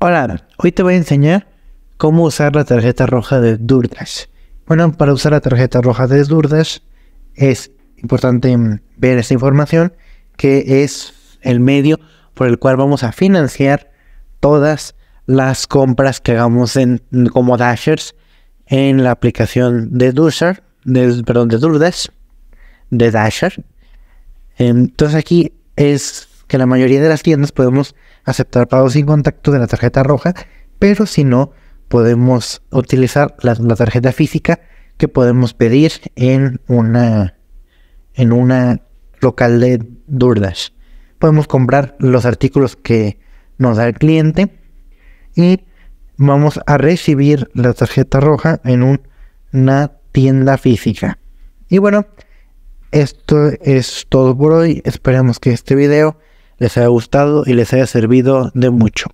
Hola, hoy te voy a enseñar cómo usar la tarjeta roja de Durdash. Bueno, para usar la tarjeta roja de Durdash es importante ver esta información que es el medio por el cual vamos a financiar todas las compras que hagamos en, como Dashers en la aplicación de Durdash. perdón, de de Dasher. Entonces aquí es que la mayoría de las tiendas podemos aceptar pagos sin contacto de la tarjeta roja, pero si no, podemos utilizar la, tarjeta física que podemos pedir en una, en una local de DoorDash. Podemos comprar los artículos que nos da el cliente y vamos a recibir la tarjeta roja en una tienda física. Y bueno, esto es todo por hoy. Esperamos que este video les haya gustado y les haya servido de mucho.